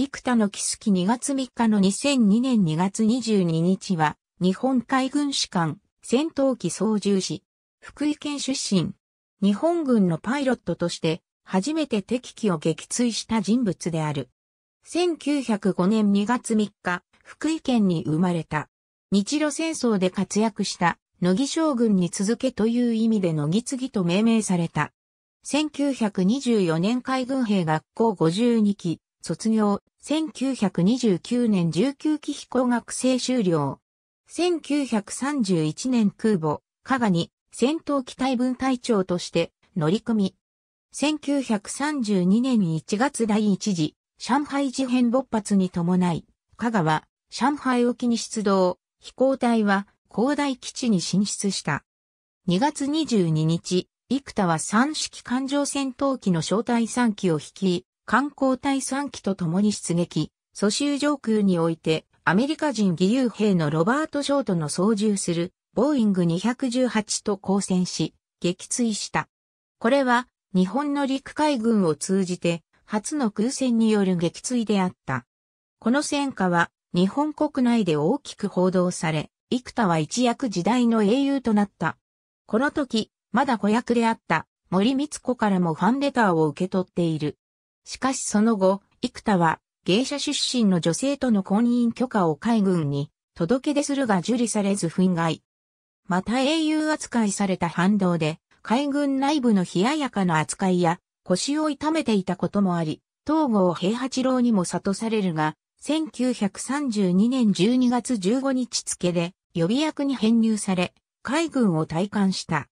幾多の木月2月3日の2002年2月22日は、日本海軍士官、戦闘機操縦士、福井県出身、日本軍のパイロットとして、初めて敵機を撃墜した人物である。1905年2月3日、福井県に生まれた。日露戦争で活躍した乃木将軍に続けという意味で乃木継と命名された。1924年海軍兵学校52期、卒業、1929年19期飛行学生修了。1931年空母、加賀に戦闘機隊分隊長として乗り込み。1932年1月第1次上海事変勃発に伴い、加賀は上海沖に出動、飛行隊は広大基地に進出した。2月22日、幾田は三式艦上戦闘機の招待3機を引き、観光隊3機と共に出撃、蘇州上空において、アメリカ人義勇兵のロバート・ショートの操縦する、ボーイング218と交戦し、撃墜した。これは、日本の陸海軍を通じて、初の空戦による撃墜であった。この戦果は、日本国内で大きく報道され、幾多は一躍時代の英雄となった。この時、まだ子役であった森光子からもファンレターを受け取っている。しかしその後、幾田は、芸者出身の女性との婚姻許可を海軍に届け出するが受理されず憤慨。また英雄扱いされた反動で、海軍内部の冷ややかな扱いや腰を痛めていたこともあり、東郷平八郎にも悟されるが、1932年12月15日付で予備役に編入され、海軍を退官した。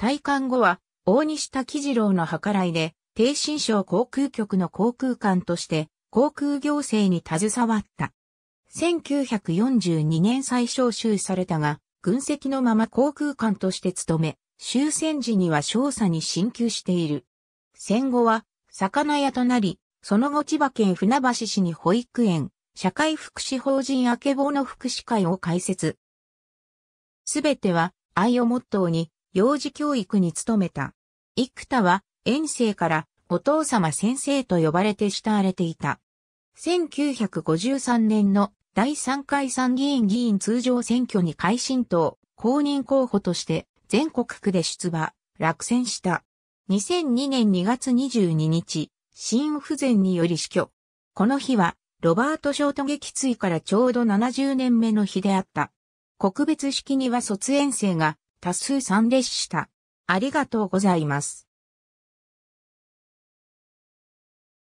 退官後は、大西滝次郎の計らいで、低新省航空局の航空官として航空行政に携わった。1942年再招集されたが、軍籍のまま航空官として勤め、終戦時には少佐に進級している。戦後は、魚屋となり、その後千葉県船橋市に保育園、社会福祉法人明けぼの福祉会を開設。すべては愛をモットーに幼児教育に努めた。幾多は遠征からお父様先生と呼ばれて慕われていた。1953年の第3回参議院議員通常選挙に改進党公認候補として全国区で出馬、落選した。2002年2月22日、心不全により死去。この日は、ロバート・ショート撃墜からちょうど70年目の日であった。告別式には卒園生が多数参列した。ありがとうございます。